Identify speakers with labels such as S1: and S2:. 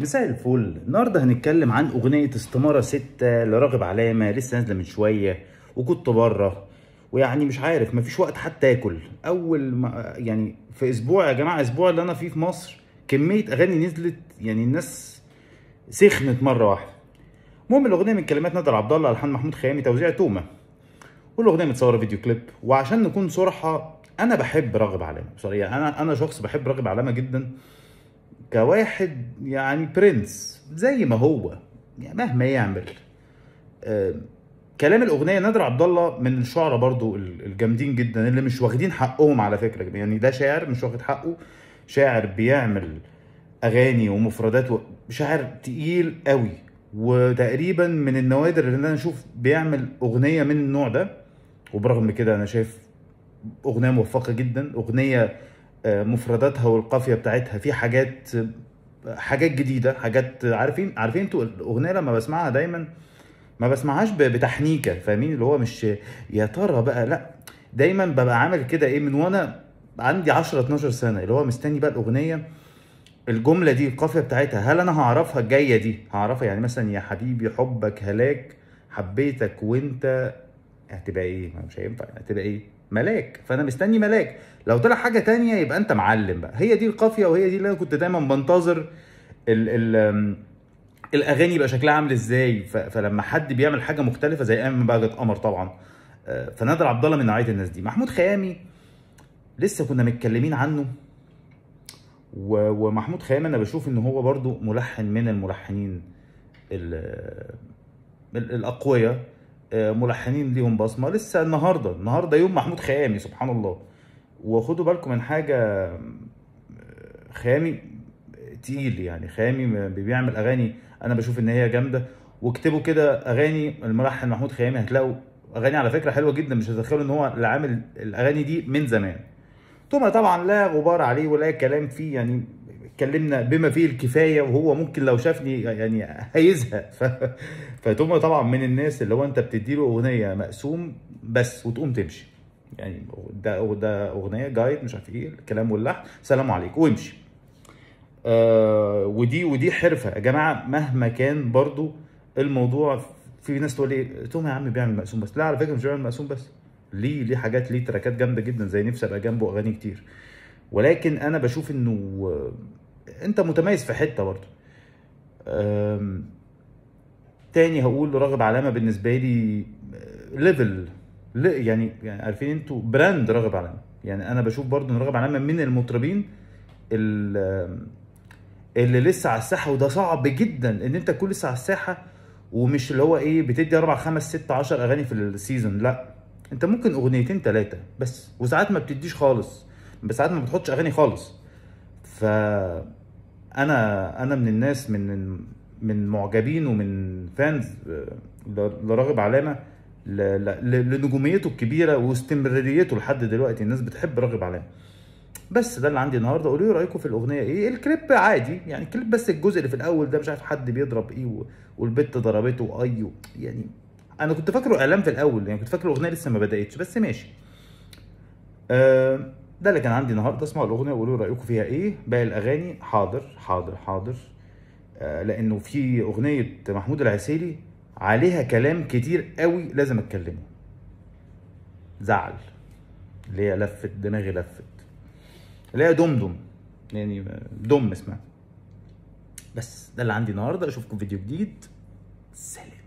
S1: مساء الفل النهارده هنتكلم عن اغنيه استماره ستة لراغب علامه لسه نازله من شويه وكنت بره ويعني مش عارف مفيش وقت حتى اكل اول ما يعني في اسبوع يا جماعه اسبوع اللي انا فيه في مصر كميه اغاني نزلت يعني الناس سخنت مره واحده المهم الاغنيه من كلمات نادر عبد الله الحان محمود خيامي توزيع تومه والاغنيه متصوره فيديو كليب وعشان نكون صراحه انا بحب راغب علامه بصراحه يعني انا انا شخص بحب راغب علامه جدا كواحد يعني برنس زي ما هو يعني مهما يعمل آه، كلام الاغنيه نادر عبد الله من الشعراء برضو الجامدين جدا اللي مش واخدين حقهم على فكره يعني ده شاعر مش واخد حقه شاعر بيعمل اغاني ومفردات شاعر تقيل قوي وتقريبا من النوادر اللي انا اشوف بيعمل اغنيه من النوع ده وبرغم كده انا شايف اغنيه موفقه جدا اغنيه آه، مفرداتها والقافيه بتاعتها في حاجات حاجات جديده حاجات عارفين عارفين انتوا الاغنيه لما بسمعها دايما ما بسمعهاش بتحنيكه فاهمين اللي هو مش يا ترى بقى لا دايما ببقى عامل كده ايه من وانا عندي 10 12 سنه اللي هو مستني بقى الاغنيه الجمله دي القافيه بتاعتها هل انا هعرفها الجايه دي هعرفها يعني مثلا يا حبيبي حبك هلاك حبيتك وانت هتبقى ايه مش هينفع هتبقى ايه ملاك فانا مستني ملاك لو طلع حاجه تانية يبقى انت معلم بقى هي دي القافيه وهي دي اللي انا كنت دايما بنتظر الـ الـ الاغاني يبقى شكلها عامل ازاي فلما حد بيعمل حاجه مختلفه زي ايام بقى قمر طبعا آه، فنادر عبد الله من نوعيه الناس دي محمود خيامي لسه كنا متكلمين عنه ومحمود خيامي انا بشوف ان هو برضو ملحن من الملحنين الاقوياء ملحنين ليهم بصمه لسه النهارده النهارده يوم محمود خيامي سبحان الله وخدوا بالكم من حاجه خيامي تقيل يعني خيامي بيعمل اغاني انا بشوف ان هي جامده واكتبوا كده اغاني الملحن محمود خيامي هتلاقوا اغاني على فكره حلوه جدا مش هتتخيلوا ان هو اللي عامل الاغاني دي من زمان توما طبعا لا غبار عليه ولا كلام فيه يعني اتكلمنا بما فيه الكفايه وهو ممكن لو شافني يعني هيزهق ف... فتوما طبعا من الناس اللي هو انت بتدي له اغنيه مقسوم بس وتقوم تمشي يعني ده ده اغنيه جايد مش عارف ايه الكلام واللحن سلام عليكم وامشي آه ودي ودي حرفه يا جماعه مهما كان برضو الموضوع في ناس تقول ايه توم يا عم بيعمل مقسوم بس لا على فكره مش بيعمل مقسوم بس ليه ليه حاجات ليه تراكات جامده جدا زي نفسي ابقى جنبه اغاني كتير ولكن انا بشوف انه انت متميز في حته برضه تاني هقول راغب علامه بالنسبه لي ليفل آه، يعني يعني عارفين انتوا براند راغب علامه يعني انا بشوف برضه ان راغب علامه من المطربين آه، اللي لسه على الساحه وده صعب جدا ان انت تكون لسه على الساحه ومش اللي هو ايه بتدي اربع خمس ست عشر اغاني في السيزون لا انت ممكن اغنيتين ثلاثه بس وساعات ما بتديش خالص بس ساعات ما بتحطش اغاني خالص ف انا انا من الناس من من معجبين ومن فانز آه، لراغب علامه لنجوميته الكبيره واستمراريته لحد دلوقتي الناس بتحب راغب علامه بس ده اللي عندي النهارده قولوا لي رايكم في الاغنيه ايه الكليب عادي يعني الكليب بس الجزء اللي في الاول ده مش عارف حد بيضرب ايه والبت ضربته اي يعني انا كنت فاكره اعلان في الاول يعني كنت فاكر الاغنيه لسه ما بداتش بس ماشي أه ده اللي كان عندي النهارده اسمعوا الاغنيه وقولوا رايكم فيها ايه باقي الاغاني حاضر حاضر حاضر آه لانه في اغنيه محمود العسيلي عليها كلام كتير قوي لازم اتكلمه زعل اللي هي لفت دماغي لفت اللي هي دمدم يعني دم اسمها بس ده اللي عندي النهارده اشوفكم فيديو جديد سلام